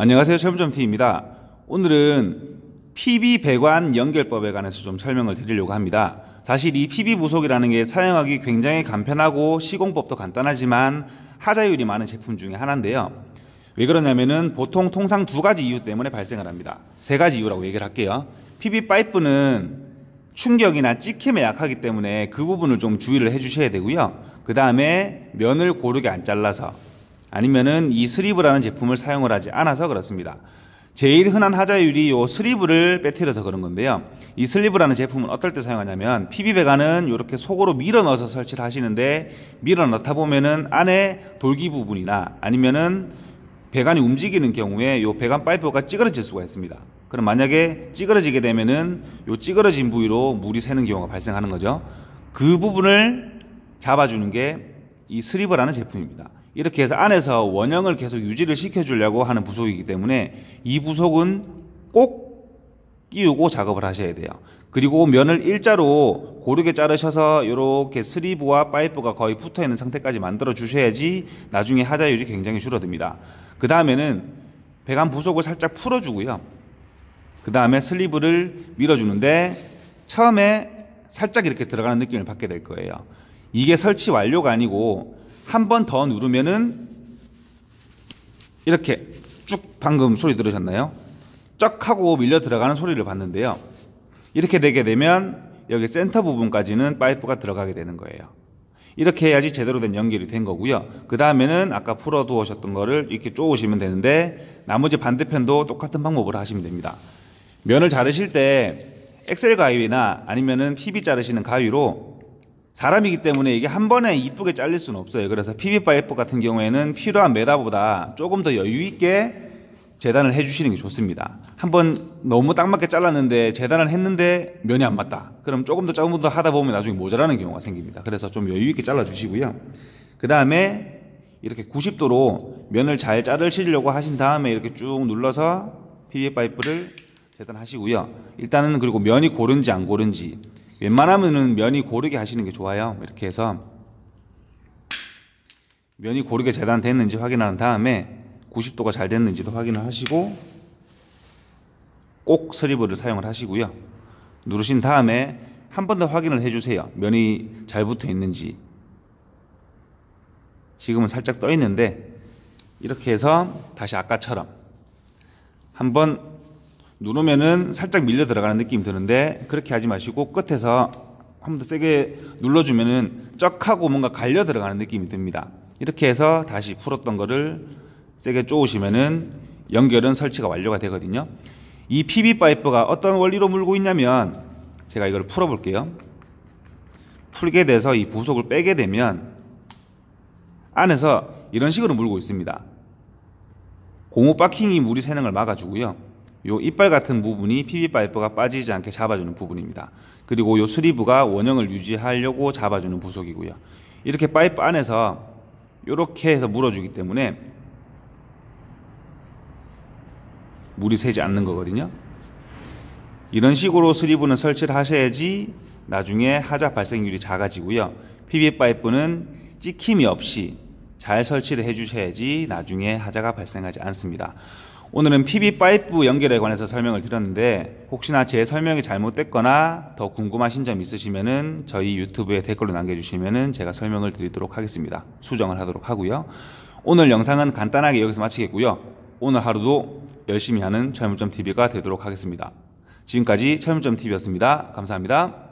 안녕하세요. 체험점 T입니다. 오늘은 PB 배관 연결법에 관해서 좀 설명을 드리려고 합니다. 사실 이 PB 부속이라는 게 사용하기 굉장히 간편하고 시공법도 간단하지만 하자율이 많은 제품 중에 하나인데요. 왜 그러냐면은 보통 통상 두 가지 이유 때문에 발생을 합니다. 세 가지 이유라고 얘기를 할게요. PB 파이프는 충격이나 찍힘에 약하기 때문에 그 부분을 좀 주의를 해주셔야 되고요. 그 다음에 면을 고르게 안 잘라서 아니면은 이 스리브라는 제품을 사용을 하지 않아서 그렇습니다. 제일 흔한 하자율이 이스리브를 빼뜨려서 그런 건데요. 이 슬리브라는 제품은 어떨 때 사용하냐면 PB 배관은 이렇게 속으로 밀어 넣어서 설치를 하시는데 밀어 넣다 보면은 안에 돌기 부분이나 아니면은 배관이 움직이는 경우에 요 배관 파이프가 찌그러질 수가 있습니다. 그럼 만약에 찌그러지게 되면은 요 찌그러진 부위로 물이 새는 경우가 발생하는 거죠. 그 부분을 잡아주는 게 이스리브라는 제품입니다. 이렇게 해서 안에서 원형을 계속 유지를 시켜주려고 하는 부속이기 때문에 이 부속은 꼭 끼우고 작업을 하셔야 돼요. 그리고 면을 일자로 고르게 자르셔서 이렇게 스리브와 파이프가 거의 붙어 있는 상태까지 만들어 주셔야지 나중에 하자율이 굉장히 줄어듭니다. 그 다음에는 배관 부속을 살짝 풀어주고요. 그 다음에 슬리브를 밀어주는데 처음에 살짝 이렇게 들어가는 느낌을 받게 될 거예요. 이게 설치 완료가 아니고 한번더 누르면은 이렇게 쭉 방금 소리 들으셨나요? 쩍 하고 밀려 들어가는 소리를 봤는데요. 이렇게 되게 되면 여기 센터 부분까지는 파이프가 들어가게 되는 거예요. 이렇게 해야지 제대로 된 연결이 된 거고요. 그 다음에는 아까 풀어두셨던 거를 이렇게 쪼으시면 되는데 나머지 반대편도 똑같은 방법으로 하시면 됩니다. 면을 자르실 때 엑셀 가위나 아니면은 PB 자르시는 가위로 사람이기 때문에 이게 한 번에 이쁘게 잘릴 수는 없어요. 그래서 PB 파이프 같은 경우에는 필요한 메다보다 조금 더 여유 있게 재단을 해주시는 게 좋습니다. 한번 너무 딱 맞게 잘랐는데 재단을 했는데 면이 안 맞다. 그럼 조금 더 조금 더 하다 보면 나중에 모자라는 경우가 생깁니다. 그래서 좀 여유 있게 잘라주시고요. 그 다음에 이렇게 90도로 면을 잘 자르시려고 하신 다음에 이렇게 쭉 눌러서 PB 파이프를 재단하시고요. 일단은 그리고 면이 고른지 안 고른지 웬만하면은 면이 고르게 하시는 게 좋아요. 이렇게 해서 면이 고르게 재단됐는지 확인한 다음에 90도가 잘 됐는지도 확인을 하시고 꼭 스리브를 사용을 하시고요. 누르신 다음에 한 번 더 확인을 해주세요. 면이 잘 붙어 있는지. 지금은 살짝 떠 있는데 이렇게 해서 다시 아까처럼 한번 누르면은 살짝 밀려 들어가는 느낌이 드는데 그렇게 하지 마시고 끝에서 한 번 더 세게 눌러주면은 쩍하고 뭔가 갈려 들어가는 느낌이 듭니다. 이렇게 해서 다시 풀었던 거를 세게 쪼으시면은 연결은 설치가 완료가 되거든요. 이 PB 파이프가 어떤 원리로 물고 있냐면 제가 이걸 풀어 볼게요. 풀게 돼서 이 부속을 빼게 되면 안에서 이런 식으로 물고 있습니다. 고무 박킹이 물이 새는 걸 막아주고요. 요 이빨 같은 부분이 PB 파이프가 빠지지 않게 잡아주는 부분입니다. 그리고 요 수리부가 원형을 유지하려고 잡아주는 부속이고요. 이렇게 파이프 안에서 이렇게 해서 물어주기 때문에 물이 새지 않는 거거든요. 이런 식으로 수리부는 설치를 하셔야지 나중에 하자 발생률이 작아지고요. PB 파이프는 찍힘이 없이 잘 설치를 해주셔야지 나중에 하자가 발생하지 않습니다. 오늘은 PB5 연결에 관해서 설명을 드렸는데 혹시나 제 설명이 잘못됐거나 더 궁금하신 점 있으시면은 저희 유튜브에 댓글로 남겨주시면은 제가 설명을 드리도록 하겠습니다. 수정을 하도록 하고요. 오늘 영상은 간단하게 여기서 마치겠고요. 오늘 하루도 열심히 하는 철물점 TV가 되도록 하겠습니다. 지금까지 철물점 TV였습니다. 감사합니다.